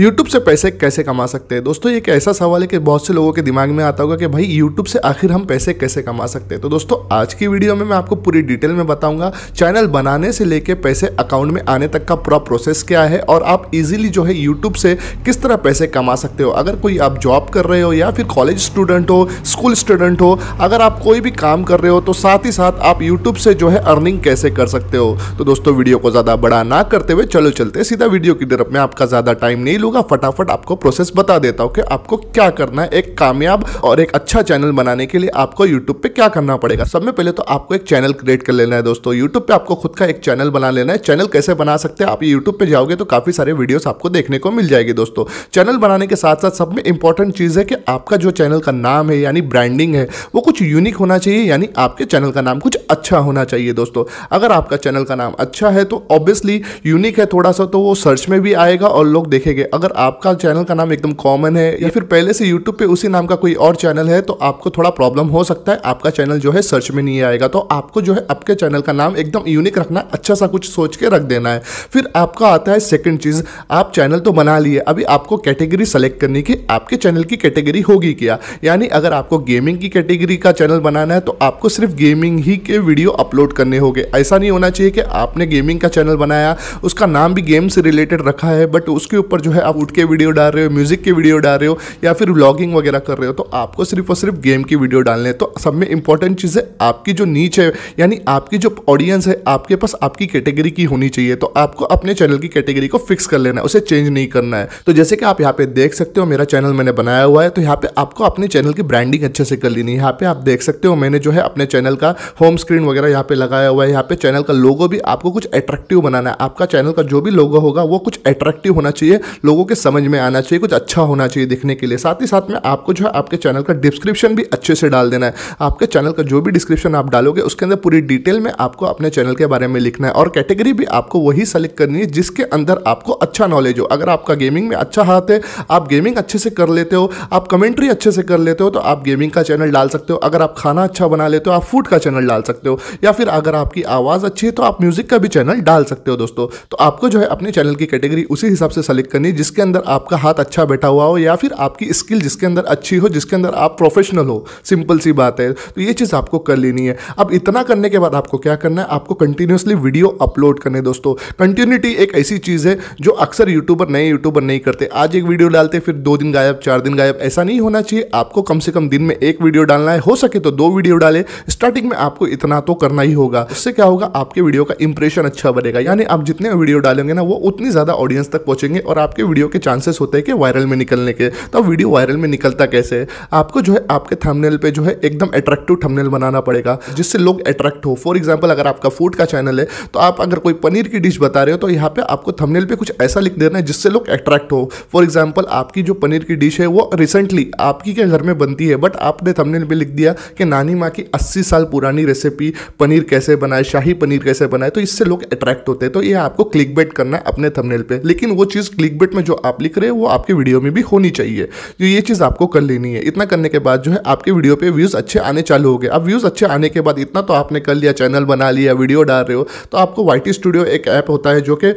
YouTube से पैसे कैसे कमा सकते हैं दोस्तों ये एक ऐसा सवाल है कि बहुत से लोगों के दिमाग में आता होगा कि भाई यूट्यूब से आखिर हम पैसे कैसे कमा सकते हैं तो दोस्तों आज की वीडियो में मैं आपको पूरी डिटेल में बताऊंगा चैनल बनाने से लेके पैसे अकाउंट में आने तक का पूरा प्रोसेस क्या है और आप इजीली जो है यूट्यूब से किस तरह पैसे कमा सकते हो अगर कोई आप जॉब कर रहे हो या फिर कॉलेज स्टूडेंट हो स्कूल स्टूडेंट हो अगर आप कोई भी काम कर रहे हो तो साथ ही साथ आप यूट्यूब से जो है अर्निंग कैसे कर सकते हो तो दोस्तों वीडियो को ज़्यादा बड़ा ना करते हुए चलो चलते सीधा वीडियो की तरफ में आपका ज़्यादा टाइम नहीं लूंगा फटाफट आपको प्रोसेस बता देता हूँ कि आपको क्या करना है एक कामयाब और एक अच्छा चैनल बनाने के लिए आपको यूट्यूब पे क्या करना पड़ेगा सब में पहले तो आपको एक चैनल क्रिएट कर लेना है दोस्तों यूट्यूब पे आपको खुद का एक चैनल बना लेना है चैनल कैसे बना सकते हैं आप यूट्यूब पे जाओगे तो काफ़ी सारे वीडियोस आपको देखने को मिल जाएगी दोस्तों चैनल बनाने के साथ साथ सब में इंपॉर्टेंट चीज़ है कि आपका जो चैनल का नाम है यानी ब्रांडिंग है वो कुछ यूनिक होना चाहिए यानी आपके चैनल का नाम कुछ अच्छा होना चाहिए दोस्तों अगर आपका चैनल का नाम अच्छा है तो ऑब्वियसली यूनिक है थोड़ा सा तो वो सर्च में भी आएगा और लोग देखेंगे अगर आपका चैनल का नाम एकदम कॉमन है या फिर पहले से यूट्यूब पे उसी नाम का कोई और चैनल है तो आपको थोड़ा प्रॉब्लम हो सकता है आपका चैनल जो है सर्च में नहीं आएगा तो आपको जो है आपके चैनल का नाम एकदम यूनिक रखना है अच्छा सा कुछ सोच के रख देना है फिर आपका आता है सेकेंड चीज़ आप चैनल तो बना लिए अभी आपको कैटेगरी सेलेक्ट करनी की आपके चैनल की कैटेगरी होगी क्या यानी अगर आपको गेमिंग की कैटेगरी का चैनल बनाना है तो आपको सिर्फ गेमिंग ही के वीडियो अपलोड करने होंगे ऐसा नहीं होना चाहिए कि आपने गेमिंग का चैनल बनाया उसका नाम भी गेम से रिलेटेड रखा है बट उसके ऊपर जो है आप उठ के वीडियो डाल रहे हो म्यूज़िक की वीडियो डाल रहे हो या फिर व्लॉगिंग वगैरह कर रहे हो तो आपको सिर्फ और सिर्फ गेम की वीडियो डालने तो सब में इंपॉर्टेंट चीज़ है आपकी जो नीच है यानी आपकी जो ऑडियंस है आपके पास आपकी कैटेगरी की होनी चाहिए तो आपको अपने चैनल की कैटेगरी को फिक्स कर लेना है उसे चेंज नहीं करना है तो जैसे कि आप यहाँ पे देख सकते हो मेरा चैनल मैंने बनाया हुआ है तो यहाँ पे आपको अपने चैनल की ब्रांडिंग अच्छे से कर लेनी है यहाँ पे आप देख सकते हो मैंने जो है अपने चैनल का होम स्क्रीन वगैरह यहाँ पे लगाया हुआ है यहाँ पे चैनल का लोगो भी आपको कुछ अट्रैक्टिव बनाना है आपका चैनल का जो भी लोगो होगा वो कुछ अट्रैक्टिव होना चाहिए लोग लोगों के समझ में आना चाहिए कुछ अच्छा होना चाहिए दिखने के लिए साथ ही साथ में आपको जो है आपके चैनल का डिस्क्रिप्शन भी अच्छे से डाल देना है आपके चैनल का जो भी डिस्क्रिप्शन आप डालोगे उसके अंदर पूरी डिटेल में आपको अपने चैनल के बारे में लिखना है और कैटेगरी भी आपको वही सेलेक्ट करनी है जिसके अंदर आपको अच्छा नॉलेज हो अगर आपका गेमिंग में अच्छा हाथ है आप गेमिंग अच्छे से कर लेते हो आप कमेंट्री अच्छे से कर लेते हो तो आप गेमिंग का चैनल डाल सकते हो अगर आप खाना अच्छा बना लेते हो आप फूड का चैनल डाल सकते हो या फिर अगर आपकी आवाज़ अच्छी है तो आप म्यूज़िक का भी चैनल डाल सकते हो दोस्तों तो आपको जो है अपने चैनल की कैटेगरी उसी हिसाब से सेलेक्ट करनी है जिसके अंदर आपका हाथ अच्छा बैठा हुआ हो या फिर आपकी स्किल जिसके अंदर अच्छी हो जिसके अंदर आप प्रोफेशनल हो सिंपल सी बात है तो ये चीज़ आपको कर लेनी है अब इतना करने के बाद आपको क्या करना है आपको कंटिन्यूसली वीडियो अपलोड करने दोस्तों कंटिन्यूटी एक ऐसी चीज़ है जो अक्सर यूट्यूबर नए यूट्यूबर नहीं करते आज एक वीडियो डालते फिर दो दिन गायब चार दिन गायब ऐसा नहीं होना चाहिए आपको कम से कम दिन में एक वीडियो डालना है हो सके तो दो वीडियो डाले स्टार्टिंग में आपको इतना तो करना ही होगा उससे क्या होगा आपके वीडियो का इंप्रेशन अच्छा बनेगा यानी आप जितने वीडियो डालेंगे ना वो उतनी ज़्यादा ऑडियंस तक पहुंचेंगे और आपके वीडियो वीडियो के चांसेस होते हैं कि वायरल में निकलने के तो वीडियो वायरल में निकलता कैसे आपको जो है आपके थंबनेल पे जो है एकदम अट्रैक्टिव थंबनेल बनाना पड़ेगा जिससे लोग अट्रैक्ट हो फॉर एग्जाम्पल अगर आपका फूड का चैनल है तो आप अगर कोई पनीर की डिश बता रहे हो तो यहाँ पे आपको थंबनेल पे कुछ ऐसा लिख देना है जिससे लोग अट्रैक्ट हो फॉर एग्जाम्पल आपकी जो पनीर की डिश है वो रिसेंटली आपकी के घर में बनती है बट आपने थमनेल पर लिख दिया कि नानी माँ की अस्सी साल पुरानी रेसिपी पनीर कैसे बनाए शाही पनीर कैसे बनाए तो इससे लोग अट्रैक्ट होते हैं तो ये आपको क्लिक बेट करना है अपने थमनेल पर लेकिन वो चीज़ क्लिक बेट में जो आप लिख रहे हो वो आपके वीडियो में भी होनी चाहिए तो ये चीज़ आपको कर लेनी है इतना करने के बाद जो है आपके वीडियो पे व्यूज़ अच्छे आने चालू हो गए अब व्यूज़ अच्छे आने के बाद इतना तो आपने कर लिया चैनल बना लिया वीडियो डाल रहे हो तो आपको वाई स्टूडियो एक ऐप होता है जो कि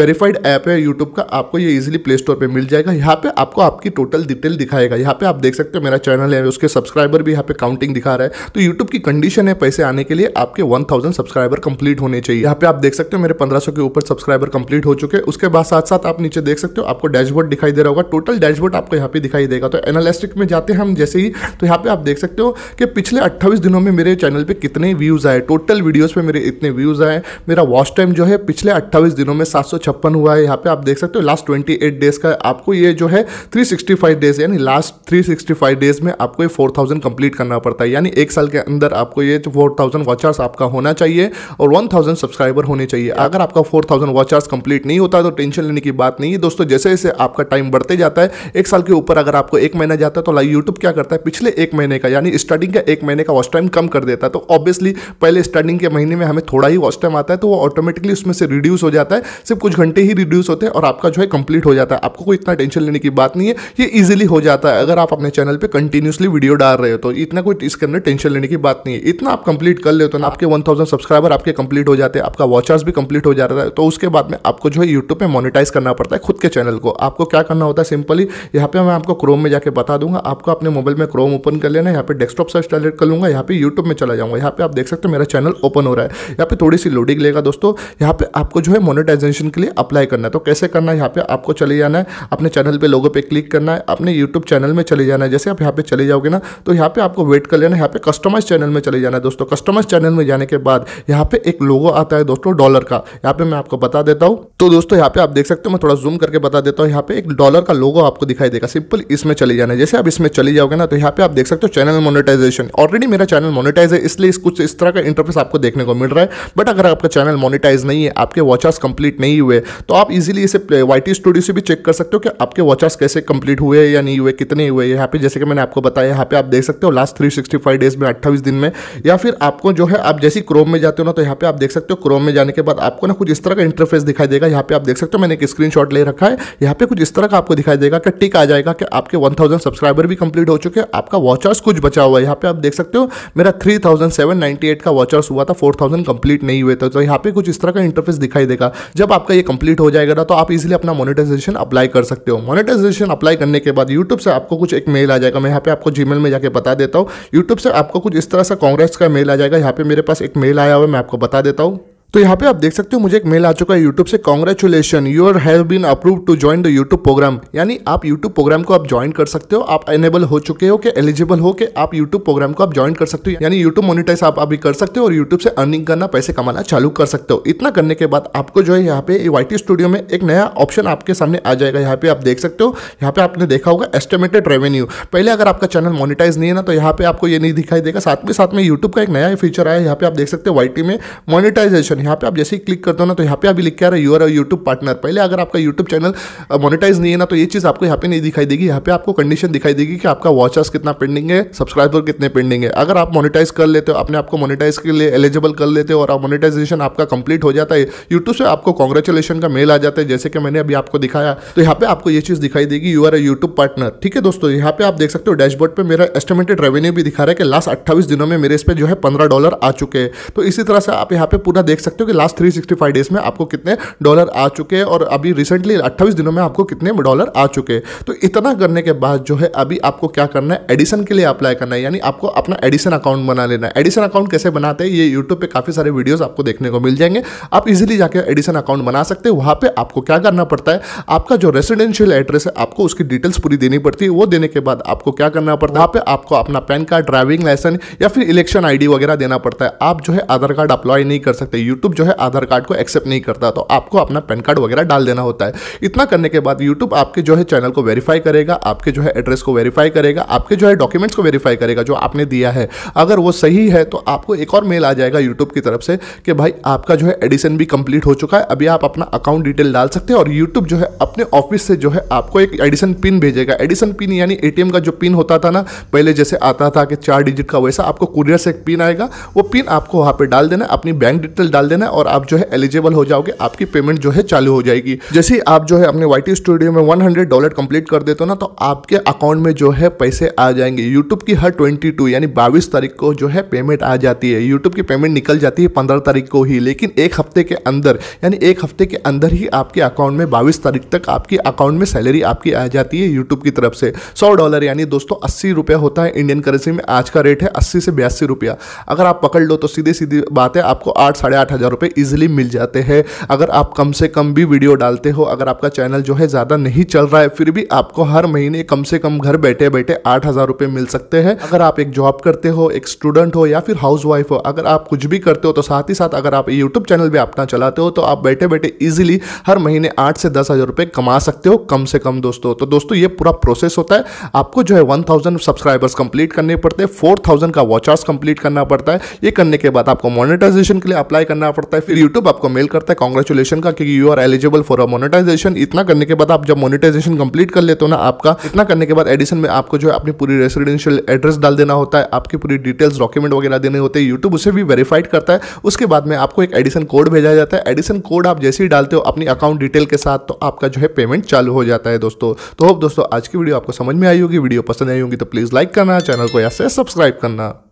वेरीफाइड ऐप है यूट्यूब का आपको ये ईजिली प्ले स्टोर पर मिल जाएगा यहाँ पर आपको आपकी टोटल डिटेल दिखाएगा यहाँ पर आप देख सकते हो मेरा चैनल है उसके सब्सक्राइबर भी यहाँ पर काउंटिंग दिखा रहा है तो यूट्यूब की कंडीशन है पैसे आने के लिए आपके वन सब्सक्राइबर कंप्लीट होने चाहिए यहाँ पे आप देख सकते हो मेरे पंद्रह के ऊपर सब्सक्राइबर कंप्लीट हो चुके उसके बाद साथ साथ आप नीचे देख सकते हो आपको डैशबोर्ड दिखाई दे रहा होगा टोटल डैशबोर्ड आपको यहाँ पे दिखाई देगा तो एनालिस्टिक में जाते हैं हम जैसे ही तो यहाँ पे आप देख सकते हो कि पिछले अट्ठाईस दिनों में मेरे चैनल पे कितने व्यूज़ आए टोटल वीडियोज़ पे मेरे इतने व्यूज़ आए मेरा वॉच टाइम जो है पिछले अट्ठाईस दिनों में सात हुआ है यहाँ पे आप देख सकते हो लास्ट ट्वेंटी डेज़ का आपको ये जो है थ्री डेज़ यानी लास्ट थ्री डेज़ में आपको ये फोर कंप्लीट करना पड़ता है यानी एक साल के अंदर आपको ये फोर थाउजेंड वॉचर्स आपका होना चाहिए और वन थाउजेंड सब्सक्राइबर होने चाहिए अगर आपका फोर थाउजेंड वॉचर्स कंप्लीट नहीं होता तो टेंशन लेने की बात नहीं है दोस्तों जैसे जैसे आपका टाइम बढ़ते जाता है एक साल के ऊपर अगर आपको एक महीना जाता है तो यूट्यूब क्या करता है पिछले एक महीने का यानी स्टार्टिंग का एक महीने का वॉच टाइम कम कर देता है तो ऑब्वियसली पहले स्टार्टिंग के महीने में हमें थोड़ा ही वॉच टाइम आता है तो वो ऑटोमेटिकली उसमें से रिड्यूस हो जाता है सिर्फ कुछ घंटे ही रिड्यूस होते हैं और आपका जो है कंप्लीट हो जाता है आपको कोई इतना टेंशन लेने की बात नहीं है ये ईजिली हो जाता है अगर आप अपने चैनल पर कंटिन्यूसली वीडियो डाल रहे हो तो इतना कोई इसके अंदर टेंशन लेने की बात नहीं है इतना आप कंप्लीट कर लेते हो ना आपके वन सब्सक्राइबर आपके कंप्लीट हो जाते हैं आपका वॉचर्स भी कंप्लीट हो जाता है तो उसके बाद में आपको जो है यूट्यूब पर मोनिटाइज करना पड़ता है खुद के चैनल चैनल को आपको क्या करना होता है सिंपली यहाँ पे मैं आपको क्रोम में जाके बता दूंगा आपको अपने मोबाइल में क्रोम ओपन कर लेना यहाँ पे डेस्कटॉप सर्च डायरेक्ट कर लूँगा यहाँ पे यूट्यूब में चला जाऊँगा यहाँ पे आप देख सकते हो मेरा चैनल ओपन हो रहा है यहाँ पे थोड़ी सी लोडिंग लेगा दोस्तों यहाँ पे आपको जो है मोनिटाइजेशन के लिए अप्लाई करना है तो कैसे करना है यहाँ पे आपको चले जाना है अपने चैनल पर लोगों पर क्लिक करना है अपने यूट्यूब चैनल में चले जाना है जैसे आप यहाँ पे चले जाओगे ना तो यहाँ पे आपको वेट कर लेना यहाँ पे कस्टमर्स चैनल में चले जाना है दोस्तों कस्टमर्स चैनल में जाने के बाद यहाँ पे एक लोगो आता है दोस्तों डॉलर का यहाँ पे मैं आपको बता देता हूँ तो दोस्तों यहाँ पे आप देख सकते हो मैं थोड़ा जूम करके बता बता देता हूँ यहाँ पे एक डॉलर का लोगो आपको दिखाई देगा सिंपल इसमें चले जाना जैसे आप इसमें चले जाओगे ना तो यहाँ पे आप देख सकते हो चैनल मोनिटाइजेशन ऑलरेडी मेरा चैनल मोनिटाइज है इसलिए इस कुछ इस तरह का इंटरफेस आपको देखने को मिल रहा है बट अगर आपका चैनल मोनिटाइज नहीं है आपके वॉचर्स कंप्लीट नहीं हुए तो आप इजिली इसे वाई स्टूडियो से भी चेक कर सकते हो कि आपके वॉचर्स कैसे कंप्लीट हुए या नहीं हुए कितने हुए यहाँ पे जैसे कि मैंने आपको बताया यहाँ पे आप देख सकते हो लास्ट थ्री डेज में अट्ठाईस दिन में या फिर आपको जो है आप जैसे क्रोम में जाते हो ना तो यहाँ पे आप देख सकते हो क्रोम में जाने के बाद आपको ना कुछ इस तरह का इंटरफेस दिखाई देगा यहाँ पे आप देख सकते हो मैंने एक स्क्रीनशॉट ले रखा है यहाँ पे कुछ इस तरह का आपको दिखाई देगा कि टिक आ जाएगा कि आपके 1000 सब्सक्राइबर भी कंप्लीट हो चुके हैं आपका वॉचर्स कुछ बचा हुआ है यहाँ पे आप देख सकते हो मेरा 3798 का वॉचर्स हुआ था 4000 कंप्लीट नहीं हुए थे तो यहाँ पे कुछ इस तरह का इंटरफेस दिखाई देगा जब आपका ये कंप्लीट हो जाएगा ना तो आप इजिली अपना मोनिटाइजेशन अप्लाई कर सकते हो मोनिटाइजेशन अप्लाई करने के बाद यूट्यूब से आपको कुछ एक मेल आ जाएगा मैं यहाँ पे आपको जी में जाकर बता देता हूँ यूट्यूब से आपको कुछ इस तरह से कांग्रेस का मेल आ जाएगा यहाँ पे मेरे पास एक मेल आया हुआ है मैं आपको बता देता हूँ तो यहाँ पे आप देख सकते हो मुझे एक मेल आ चुका है यूट्यूब से congratulation you have been approve to join the YouTube program यानी आप यूट्यूब प्रोग्राम को आप ज्वाइन कर सकते हो आप एनेबल हो चुके हो कि एलिजिबल हो कि आप यूट्यूब प्रोग्राम को आप ज्वाइन कर सकते हो यानी यूट्यूब मोनिटाइज आप अभी कर सकते हो और यूट्यूब से अर्निंग करना पैसे कमाना चालू कर सकते हो इतना करने के बाद आपको जो है यहाँ पे वाई स्टूडियो में एक नया ऑप्शन आपके सामने आ जाएगा यहाँ पे आप देख सकते हो यहाँ पे आपने देखा होगा एस्टिमेटेड रेवेन्यू पहले अगर आपका चैनल मोनिटाइज नहीं है ना तो यहाँ पे आपको ये नहीं दिखाई देगा साथ में साथ में यूट्यूब का एक नया फीचर आया यहाँ पे आप देख सकते हो वाई में मोनिटाइजेशन ऑप्शन यहाँ पे आप जैसे ही क्लिक करते हो ना तो यहाँ पे अभी लिख के आ रहा है you are a YouTube partner पहले अगर आपका यूट्यूब चैनल मोनिटाइज नहीं है ना तो ये चीज़ आपको यहाँ पे नहीं दिखाई देगी यहाँ पे आपको कंडीशन दिखाई देगी कि आपका वॉचर्स कितना पेंडिंग है सब्सक्राइबर कितने पेंडिंग है अगर आप मोनिटाइज कर लेते हो अपने आपको मोनिटाइज के लिए एलिजिबल कर लेते हो और मोनिटाइजेशन आपका कंप्लीट हो जाता है यूट्यूब से आपको कॉन्ग्रेचुलेशन का मेल आ जाता है जैसे कि मैंने अभी आपको दिखाया तो यहाँ पे आपको ये चीज़ दिखाई देगी you are a YouTube partner ठीक है दोस्तों यहाँ पे आप देख सकते हो डैशबोर्ड पर मेरा एस्टिमेटेड रेवेन्यू भी दिखा रहा है कि लास्ट अट्ठाईस दिनों में मेरे इस पर जो है पंद्रह डॉलर आ चुके हैं तो इसी तरह से आप यहाँ पे पूरा देख सकते हो कि last three sixty five days में आपको कितने डॉलर आ चुके हैं और अभी रिसेंटली अट्ठाईस दिनों में आपको कितने डॉलर आ चुके हैं तो इतना करने के बाद जो है अभी आपको क्या करना है एडिशन के लिए अप्लाई करना है यानी आपको अपना एडिशन अकाउंट बना लेना है एडिशन अकाउंट कैसे बनाते हैं ये यूट्यूब पर काफ़ी सारे वीडियोज़ आपको देखने को मिल जाएंगे आप इजिली जाकर एडिशन अकाउंट बना सकते हैं वहां पर आपको क्या करना पड़ता है आपका जो रेसिडेंशियल एड्रेस है आपको उसकी डिटेल्स पूरी देनी पड़ती है वो देने के बाद आपको क्या करना पड़ता है वहाँ पर आपको अपना पैन कार्ड ड्राइविंग लाइसेंस या फिर इलेक्शन आईडी वगैरह देना पड़ता है आप जो है आधार कार्ड अप्लाई नहीं कर सकते यूट्यूब जो है आधार कार्ड को एक्सेप्ट नहीं करता तो आपको अपना पैन कार्ड वगैरह डाल देना होता है इतना करने के बाद यूट्यूब आपके जो है चैनल को वेरीफाई करेगा आपके जो है एड्रेस को वेरीफाई करेगा आपके जो है डॉक्यूमेंट्स को वेरीफाई करेगा जो आपने दिया है अगर वो सही है तो आपको एक और मेल आ जाएगा यूट्यूब की तरफ से कि भाई आपका जो है एडिशन भी कंप्लीट हो चुका है अभी आप अपना अकाउंट डिटेल डाल सकते हैं और यूट्यूब जो है अपने ऑफिस से जो है आपको एक एडिशन पिन भेजेगा एडिशन पिन यानी एटीएम का जो पिन होता था ना पहले जैसे आता था कि चार डिजिट का वैसा आपको कुरियर से एक पिन आएगा वो पिन आपको वहां पर डाल देना अपनी बैंक डिटेल डाल डाल देना और आप जो है एलिजिबल हो जाओगे आपकी पेमेंट जो है चालू हो जाएगी जैसे ही आप जो है अपने वाई स्टूडियो में वन डॉलर कंप्लीट कर देते हो ना तो आपके अकाउंट में जो है पैसे आ जाएंगे यूट्यूब की हर ट्वेंटी यानी बाईस तारीख को जो है पेमेंट आ जाती है यूट्यूब की पेमेंट निकल जाती है पंद्रह तारीख को ही लेकिन एक हफ्ते के अंदर यानी एक हफ्ते के अंदर ही आपके अकाउंट में बाईस तारीख तक आपके अकाउंट में सैलरी आपकी आ जाती है यूट्यूब की तरफ से सौ डॉलर यानी दोस्तों अस्सी रुपया होता है इंडियन करेंसी में आज का रेट है अस्सी से बयासी रुपया अगर आप पकड़ लो तो सीधे सीधी बात है आपको आठ साढ़े आठ हज़ार रुपये ईजिली मिल जाते हैं अगर आप कम से कम भी वीडियो डालते हो अगर आपका चैनल जो है ज़्यादा नहीं चल रहा है फिर भी आपको हर महीने कम से कम घर बैठे बैठे आठ हज़ार रुपये मिल सकते हैं अगर आप एक जॉब करते हो एक स्टूडेंट हो या फिर हाउस वाइफ हो अगर आप कुछ भी करते हो तो साथ ही साथ अगर आप यूट्यूब चैनल भी अपना चलाते हो तो आप बैठे बैठे ईजिली हर महीने आठ से दस हज़ार कमा सकते हो कम से कम दोस्तों तो दोस्तों ये पूरा प्रोसेस होता है आपको जो है वन थाउजेंड सब्सक्राइबर्स कंप्लीट करने पड़ते हैं फोर थाउजेंड का वॉचर्स कंप्लीट करना पड़ता है ये करने के बाद आपको मोनिटाइजेशन के लिए अप्लाई करना करना पड़ता है फिर यूट्यूब आपको मेल करता है कॉन्ग्रेचुलेशन का क्योंकि you are eligible for a monetization इतना करने के बाद आप जब मोनिटाइजेशन कंप्लीट कर लेते हो ना आपका इतना करने के बाद एडिशन में आपको जो है अपनी पूरी रेसिडेंशियल एड्रेस डाल देना होता है आपकी पूरी डिटेल्स डॉक्यूमेंट वगैरह देने होते हैं यूट्यूब उसे भी वेरीफाइड करता है उसके बाद में आपको एक एडिशन कोड भेजा जाता है एडिशन कोड आप जैसे ही डालते हो अपनी अकाउंट डिटेल के साथ तो आपका जो है पेमेंट चालू हो जाता है दोस्तों तो होप दोस्तों आज की वीडियो आपको समझ में आई होगी वीडियो पसंद आई होगी तो प्लीज़ लाइक करना चैनल को या सब्सक्राइब करना